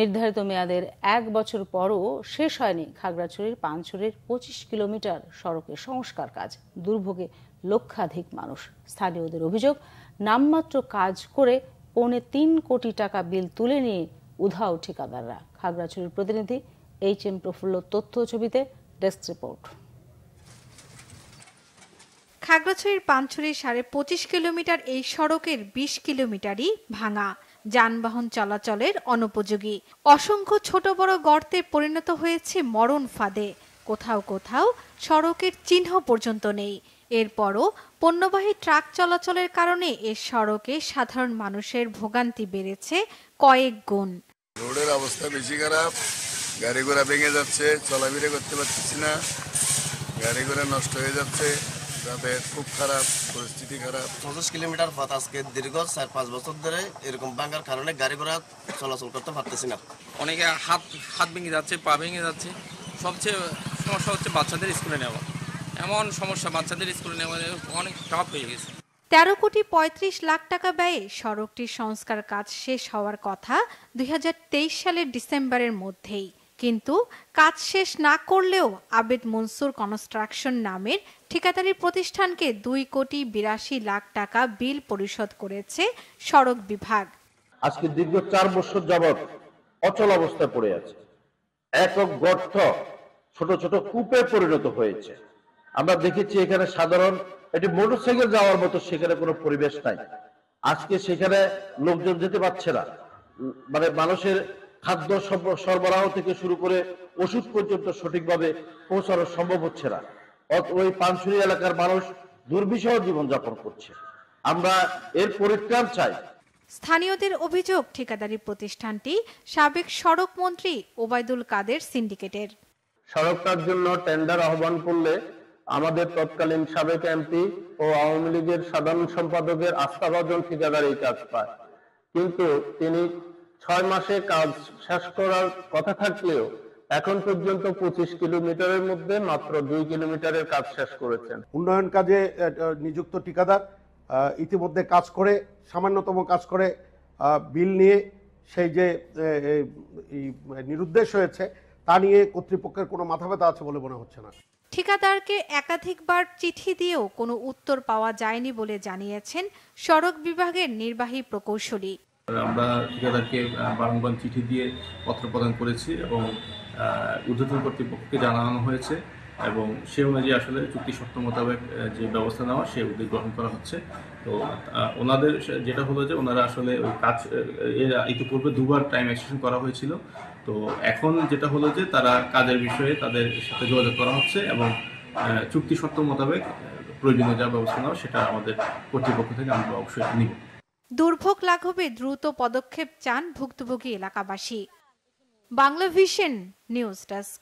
নির্ধারিত মেয়াদের এক বছর পরও শেষ হয়নি খাগড়াছড়ির পানছড়ির পঁচিশ কিলোমিটার সড়কের সংস্কার কাজ দুর্ভোগে লক্ষাধিক মানুষ স্থানীয়দের অভিযোগ নামমাত্র কাজ করে পৌনে তিন কোটি টাকা বিল তুলে নিয়ে উধাও ঠিকাদাররা খাগড়াছড়ির প্রতিনিধি এইচ এম প্রফুল্ল তথ্য ছবিতে ডেস্ক রিপোর্ট খাগড়াছড়ির পানছড়ির সাড়ে পঁচিশ কিলোমিটার এই সড়কের বিশ কিলোমিটারই ভাঙা যানবাহন চলাচলের অনুপযোগী অসংখ্য ছোট বড় গর্তে পরিণত হয়েছে মরণ ফাঁদে কোথাও কোথাও সড়কের চিহ্ন পর্যন্ত নেই এরপরও পণ্যবাহী ট্রাক চলাচলের কারণে এ সড়কে সাধারণ মানুষের ভোগান্তি বেড়েছে কয়েক গুণ রোডের অবস্থা বেশি খারাপ গাড়ি ঘোড়া ভেঙে যাচ্ছে চলাফেরা করতে পারতেছি না গাড়ি ঘোড়া নষ্ট হয়ে যাচ্ছে যাদের খুব খারাপ পরিস্থিতি খারাপ পঁচিশ কিলোমিটার বাতাসকে দীর্ঘ চার পাঁচ বছর ধরে এরকম ভাঙার কারণে গাড়ি ঘোড়া চলাচল করতে পারতেছি না অনেকে হাত হাত ভেঙে যাচ্ছে পা ভেঙে যাচ্ছে সবচেয়ে সমস্যা হচ্ছে বাচ্চাদের স্কুলে নেওয়া এমন সমস্যা বাচ্চাদের স্কুলে নেওয়া অনেক টাফ হয়ে গেছে তেরো কোটি পঁয়ত্রিশ লাখ টাকা ব্যয়ে সড়কটির সংস্কার কাজ শেষ হওয়ার কথা দুই সালের ডিসেম্বরের মধ্যেই কিন্তু কাজ শেষ না করলেও আবেদ মনসুর কনস্ট্রাকশন নামের ঠিকাদারি প্রতিষ্ঠানকে দুই কোটি বিরাশি লাখ টাকা বিল পরিশোধ করেছে সড়ক বিভাগ আজকে দীর্ঘ চার বছর যাবৎ অচল অবস্থায় পড়ে আছে একক গর্থ ছোট ছোট কূপে পরিণত হয়েছে আমরা দেখেছি এখানে সাধারণ এটি মোটরসাইকেল যাওয়ার মতো সেখানে কোনো পরিবেশ নাই আজকে সেখানে লোকজন যেতে পারছে না মানে মানুষের খাদ্য সরবরাহ থেকে শুরু করে ওষুধ পর্যন্ত সঠিকভাবে পৌঁছানো সম্ভব হচ্ছে না ওই পানসুরি এলাকার মানুষ দুর্বিষহ জীবনযাপন করছে আমরা এর পরিত্রাণ চাই স্থানীয়দের অভিযোগ ঠিকাদারি প্রতিষ্ঠানটি সাবেক সড়ক মন্ত্রী ওবায়দুল কাদের সিন্ডিকেটের সড়কটার জন্য টেন্ডার আহ্বান করলে আমাদের তৎকালীন সাবেক এমপি ও আওয়ামী লীগের সাধারণ সম্পাদকের আস্থাভাজন ঠিকাদার এই কাজ পায় কিন্তু তিনি ছয় মাসে কাজ শেষ করার কথা থাকলেও এখন পর্যন্ত পঁচিশ কিলোমিটারের মধ্যে মাত্র দুই কিলোমিটারের কাজ শেষ করেছেন উন্নয়ন কাজে নিযুক্ত ঠিকাদার ইতিমধ্যে কাজ করে সামান্যতম কাজ করে বিল নিয়ে সেই যে নিরুদ্দেশ হয়েছে তা নিয়ে কর্তৃপক্ষের কোনো মাথা ব্যথা আছে বলে মনে হচ্ছে না ঠিকাদারকে একাধিকবার চিঠি দিয়েও কোনো উত্তর পাওয়া যায়নি বলে জানিয়েছেন সড়ক বিভাগের নির্বাহী প্রকৌশলী আমরা ঠিকাদারকে বারংবার চিঠি দিয়ে পত্র প্রদান করেছি এবং ঊর্ধ্বতন কর্তৃপক্ষকে জানানো হয়েছে এবং সে অনুযায়ী আসলে চুক্তি শর্ত মোতাবেক যে ব্যবস্থা নেওয়া সে উদ্যোগ গ্রহণ করা হচ্ছে তো ওনাদের যেটা হলো যে ওনারা আসলে ওই কাজ এর ইতিপূর্বে দুবার টাইম এক্সটেনশন করা হয়েছিল তো এখন যেটা হলো যে তারা কাজের বিষয়ে তাদের সাথে যোগাযোগ করা হচ্ছে এবং চুক্তি শর্ত মোতাবেক প্রয়োজনীয় যা ব্যবস্থা নেওয়া সেটা আমাদের কর্তৃপক্ষ থেকে আমরা অবশ্যই নিব দুর্ভোগ লাঘবে দ্রুত পদক্ষেপ চান ভুক্তভোগী এলাকাবাসী বাংলা ভিশন নিউজ ডেস্ক